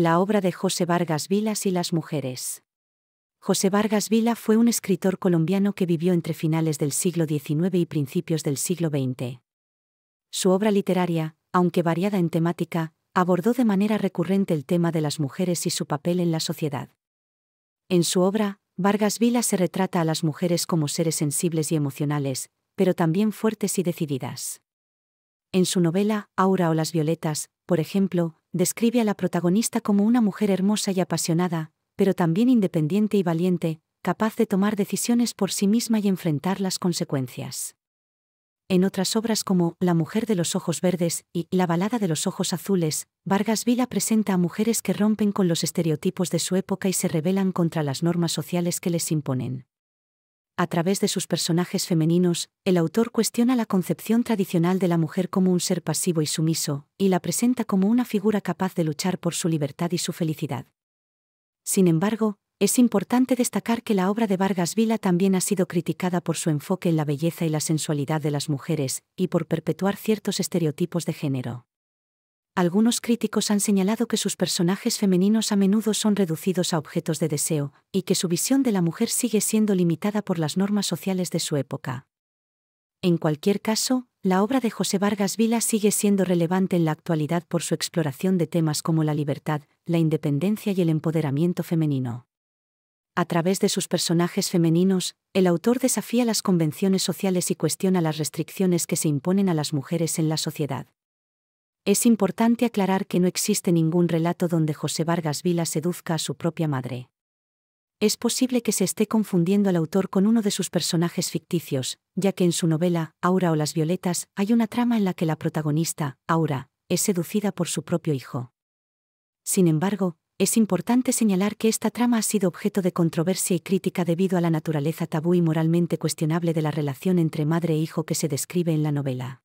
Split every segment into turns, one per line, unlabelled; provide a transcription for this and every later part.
la obra de José Vargas Vilas y las mujeres. José Vargas Vila fue un escritor colombiano que vivió entre finales del siglo XIX y principios del siglo XX. Su obra literaria, aunque variada en temática, abordó de manera recurrente el tema de las mujeres y su papel en la sociedad. En su obra, Vargas Vila se retrata a las mujeres como seres sensibles y emocionales, pero también fuertes y decididas. En su novela, Aura o las Violetas, por ejemplo, describe a la protagonista como una mujer hermosa y apasionada, pero también independiente y valiente, capaz de tomar decisiones por sí misma y enfrentar las consecuencias. En otras obras como La mujer de los ojos verdes y La balada de los ojos azules, Vargas Vila presenta a mujeres que rompen con los estereotipos de su época y se rebelan contra las normas sociales que les imponen a través de sus personajes femeninos, el autor cuestiona la concepción tradicional de la mujer como un ser pasivo y sumiso, y la presenta como una figura capaz de luchar por su libertad y su felicidad. Sin embargo, es importante destacar que la obra de Vargas Vila también ha sido criticada por su enfoque en la belleza y la sensualidad de las mujeres, y por perpetuar ciertos estereotipos de género. Algunos críticos han señalado que sus personajes femeninos a menudo son reducidos a objetos de deseo, y que su visión de la mujer sigue siendo limitada por las normas sociales de su época. En cualquier caso, la obra de José Vargas Vila sigue siendo relevante en la actualidad por su exploración de temas como la libertad, la independencia y el empoderamiento femenino. A través de sus personajes femeninos, el autor desafía las convenciones sociales y cuestiona las restricciones que se imponen a las mujeres en la sociedad. Es importante aclarar que no existe ningún relato donde José Vargas Vila seduzca a su propia madre. Es posible que se esté confundiendo al autor con uno de sus personajes ficticios, ya que en su novela, Aura o las Violetas, hay una trama en la que la protagonista, Aura, es seducida por su propio hijo. Sin embargo, es importante señalar que esta trama ha sido objeto de controversia y crítica debido a la naturaleza tabú y moralmente cuestionable de la relación entre madre e hijo que se describe en la novela.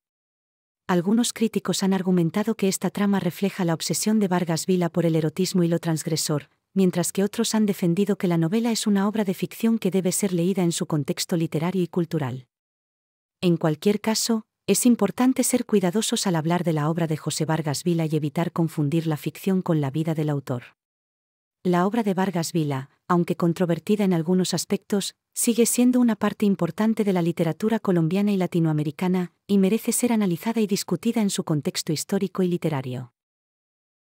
Algunos críticos han argumentado que esta trama refleja la obsesión de Vargas Vila por el erotismo y lo transgresor, mientras que otros han defendido que la novela es una obra de ficción que debe ser leída en su contexto literario y cultural. En cualquier caso, es importante ser cuidadosos al hablar de la obra de José Vargas Vila y evitar confundir la ficción con la vida del autor. La obra de Vargas Vila, aunque controvertida en algunos aspectos, sigue siendo una parte importante de la literatura colombiana y latinoamericana, y merece ser analizada y discutida en su contexto histórico y literario.